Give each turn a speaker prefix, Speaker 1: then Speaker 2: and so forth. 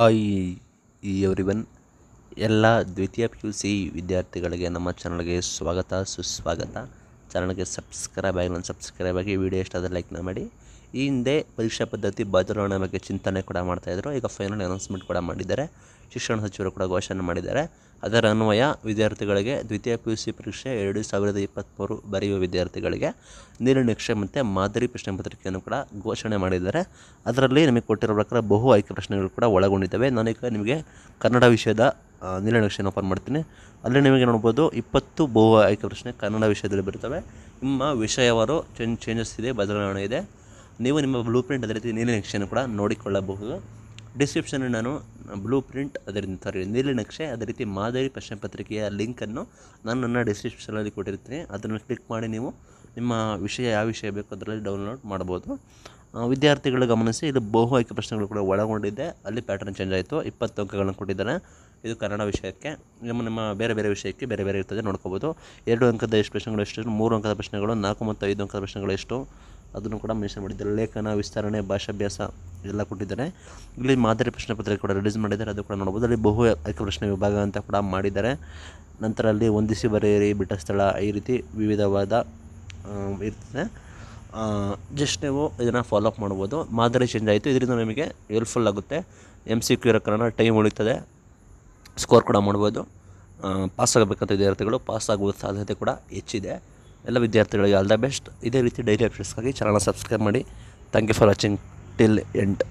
Speaker 1: hi everyone ಎಲ್ಲ ದ್ವಿತೀಯ P U C ವಿದ್ಯಾರ್ಥಿಗಳಿಗೆ ನಮ್ಮ ಚಾನಲ್ಗೆ ಸ್ವಾಗತ ಸುಸ್ವಾಗತ ಚಾನಲ್ಗೆ ಸಬ್ಸ್ಕ್ರೈಬ್ ಆಗಿ ನಾನು ಸಬ್ಸ್ಕ್ರೈಬ್ ಆಗಿ ವಿಡಿಯೋ ಇಷ್ಟಾದರೆ ಲೈಕ್ನ ಮಾಡಿ ಈ ಹಿಂದೆ ಪರೀಕ್ಷಾ ಪದ್ಧತಿ ಬದಲಾವಣೆ ಬಗ್ಗೆ ಚಿಂತನೆ ಕೂಡ ಮಾಡ್ತಾಯಿದ್ರು ಈಗ ಫೈನಲ್ ಅನೌನ್ಸ್ಮೆಂಟ್ ಕೂಡ ಮಾಡಿದ್ದಾರೆ ಶಿಕ್ಷಣ ಸಚಿವರು ಕೂಡ ಘೋಷಣೆ ಮಾಡಿದ್ದಾರೆ ಅದರ ಅನ್ವಯ ವಿದ್ಯಾರ್ಥಿಗಳಿಗೆ ದ್ವಿತೀಯ ಪಿ ಯು ಸಿ ಪರೀಕ್ಷೆ ಎರಡು ಸಾವಿರದ ಇಪ್ಪತ್ತ್ಮೂರು ಬರೆಯುವ ವಿದ್ಯಾರ್ಥಿಗಳಿಗೆ ನೀರಿನಕ್ಷೆ ಮತ್ತು ಮಾದರಿ ಪ್ರಶ್ನೆ ಪತ್ರಿಕೆಯನ್ನು ಕೂಡ ಘೋಷಣೆ ಮಾಡಿದ್ದಾರೆ ಅದರಲ್ಲಿ ನಿಮಗೆ ಕೊಟ್ಟಿರೋ ಪ್ರಕಾರ ಬಹು ಆಯ್ಕೆ ಪ್ರಶ್ನೆಗಳು ಕೂಡ ಒಳಗೊಂಡಿದ್ದಾವೆ ನಾನೀಗ ನಿಮಗೆ ಕನ್ನಡ ವಿಷಯದ ನೀಲಿನಕ್ಷೆಯನ್ನು ನಕ್ಷೆಯನ್ನು ಓಪನ್ ಮಾಡ್ತೀನಿ ಅಲ್ಲಿ ನಿಮಗೆ ನೋಡ್ಬೋದು ಇಪ್ಪತ್ತು ಬಹು ಆಯ್ಕೆ ಪ್ರಶ್ನೆ ಕನ್ನಡ ವಿಷಯದಲ್ಲಿ ಬರ್ತವೆ ನಿಮ್ಮ ವಿಷಯವಾರು ಚೇಂಜ್ ಚೇಂಜಸ್ ಇದೆ ಬದಲಾವಣೆ ಇದೆ ನೀವು ನಿಮ್ಮ ಬ್ಲೂ ಪ್ರಿಂಟ್ ಅದೇ ರೀತಿ ನೀಲಿ ನಕ್ಷೆಯನ್ನು ಕೂಡ ನೋಡಿಕೊಳ್ಳಬಹುದು ಡಿಸ್ಕ್ರಿಪ್ಷನ್ ನಾನು ಬ್ಲೂ ಪ್ರಿಂಟ್ ಅದರಿಂದ ಸಾರಿ ನೀಲಿ ನಕ್ಷೆ ಅದೇ ರೀತಿ ಮಾದರಿ ಪ್ರಶ್ನೆ ಪತ್ರಿಕೆಯ ಲಿಂಕನ್ನು ನಾನು ನನ್ನ ಡಿಸ್ಕ್ರಿಪ್ಷನಲ್ಲಿ ಕೊಟ್ಟಿರ್ತೀನಿ ಅದನ್ನು ಕ್ಲಿಕ್ ಮಾಡಿ ನೀವು ನಿಮ್ಮ ವಿಷಯ ಯಾವ ವಿಷಯ ಬೇಕೋ ಅದರಲ್ಲಿ ಡೌನ್ಲೋಡ್ ಮಾಡ್ಬೋದು ವಿದ್ಯಾರ್ಥಿಗಳು ಗಮನಿಸಿ ಇದು ಬಹು ಆಯ್ಕೆ ಪ್ರಶ್ನೆಗಳು ಕೂಡ ಒಳಗೊಂಡಿದೆ ಅಲ್ಲಿ ಪ್ಯಾಟರ್ನ್ ಚೇಂಜ್ ಆಯಿತು ಇಪ್ಪತ್ತು ಅಂಕಗಳನ್ನು ಕೊಟ್ಟಿದ್ದಾರೆ ಇದು ಕನ್ನಡ ವಿಷಯಕ್ಕೆ ನಮ್ಮ ನಿಮ್ಮ ಬೇರೆ ಬೇರೆ ವಿಷಯಕ್ಕೆ ಬೇರೆ ಬೇರೆ ಇರ್ತದೆ ನೋಡ್ಕೋಬೋದು ಎರಡು ಅಂಕದ ಎಷ್ಟು ಪ್ರಶ್ನೆಗಳು ಎಷ್ಟು ಮೂರು ಅಂಕದ ಪ್ರಶ್ನೆಗಳು ನಾಲ್ಕು ಮತ್ತು ಐದು ಅಂಕದ ಪ್ರಶ್ನೆಗಳು ಎಷ್ಟು ಅದನ್ನು ಕೂಡ ಮೆನ್ಷನ್ ಮಾಡಿದ್ದಾರೆ ಲೇಖನ ವಿಸ್ತರಣೆ ಭಾಷಾಭ್ಯಾಸ ಇದೆಲ್ಲ ಕೊಟ್ಟಿದ್ದಾರೆ ಇಲ್ಲಿ ಮಾದರಿ ಪ್ರಶ್ನೆ ಪತ್ರಿಕೆ ಕೂಡ ರಿಲೀಸ್ ಮಾಡಿದ್ದಾರೆ ಅದು ಕೂಡ ನೋಡ್ಬೋದು ಅಲ್ಲಿ ಬಹು ಆಯ್ಕೆ ಪ್ರಶ್ನೆ ವಿಭಾಗ ಅಂತ ಕೂಡ ಮಾಡಿದ್ದಾರೆ ನಂತರ ಅಲ್ಲಿ ಹೊಂದಿಸಿ ಬರೆಯಿರಿ ಬಿಟ್ಟ ಸ್ಥಳ ಈ ರೀತಿ ವಿವಿಧವಾದ ಇರ್ತದೆ ಜಸ್ಟ್ ನೀವು ಇದನ್ನು ಫಾಲೋಅಪ್ ಮಾಡ್ಬೋದು ಮಾದರಿ ಚೇಂಜ್ ಆಯಿತು ಇದರಿಂದ ನಿಮಗೆ ಹೆಲ್ಪ್ಫುಲ್ ಆಗುತ್ತೆ ಎಮ್ ಸಿ ಕ್ಯೂ ಇರೋ ಕಾರಣ ಟೈಮ್ ಉಳಿತದೆ ಸ್ಕೋರ್ ಕೂಡ ಮಾಡ್ಬೋದು ಪಾಸ್ ಆಗಬೇಕಂತ ವಿದ್ಯಾರ್ಥಿಗಳು ಪಾಸ್ ಆಗುವ ಸಾಧ್ಯತೆ ಕೂಡ ಹೆಚ್ಚಿದೆ ಎಲ್ಲ ವಿದ್ಯಾರ್ಥಿಗಳಿಗೆ ಆಲ್ ದ ಬೆಸ್ಟ್ ಇದೇ ರೀತಿ ಡೈಲಿ ಅಪ್ಡೇಟ್ಸ್ಗಾಗಿ ಚಾನಲ್ನ ಸಬ್ಸ್ಕ್ರೈಬ್ ಮಾಡಿ thank you for watching till end